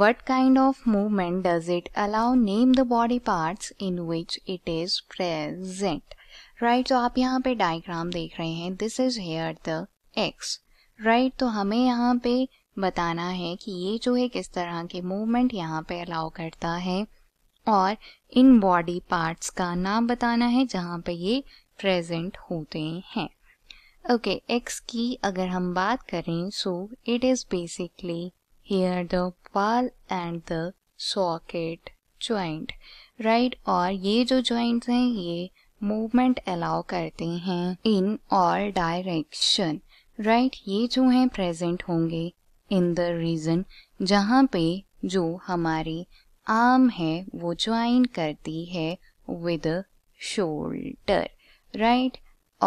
What kind of movement does it allow? Name the body parts in which it is present. Right right, तो आप यहाँ पे diagram देख रहे हैं this is here the X right तो हमें यहाँ पे बताना है कि ये जो है किस तरह के मूवमेंट यहाँ पे अलाउ करता है और इन बॉडी पार्ट्स का नाम बताना है जहाँ पे ये प्रेजेंट होते हैं ओके okay, एक्स की अगर हम बात करें so it is basically here the wall and the socket joint right और ये जो joints हैं ये मूवमेंट अलाउ करते हैं इन ऑल डायरेक्शन राइट ये जो हैं प्रेजेंट होंगे इन द रीजन जहाँ पे जो हमारी आर्म है वो ज्वाइन करती है विद शोल्डर राइट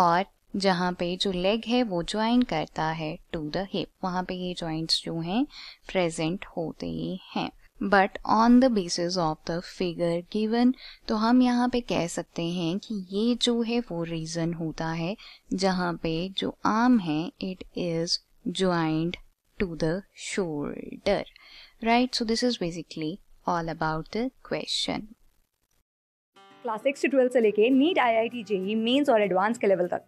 और जहाँ पे जो लेग है वो ज्वाइन करता है टू द हिप वहाँ पे ये जॉइंट्स जो हैं प्रेजेंट होते ही हैं but on the basis of the figure given तो हम यहाँ पे कह सकते हैं कि ये जो है वो रीज़न होता है जहाँ पे जो आर्म है it is joint to the shoulder right so this is basically all about the question class six से से लेके NEET IIT JEE mains और एडवांस के लेवल तक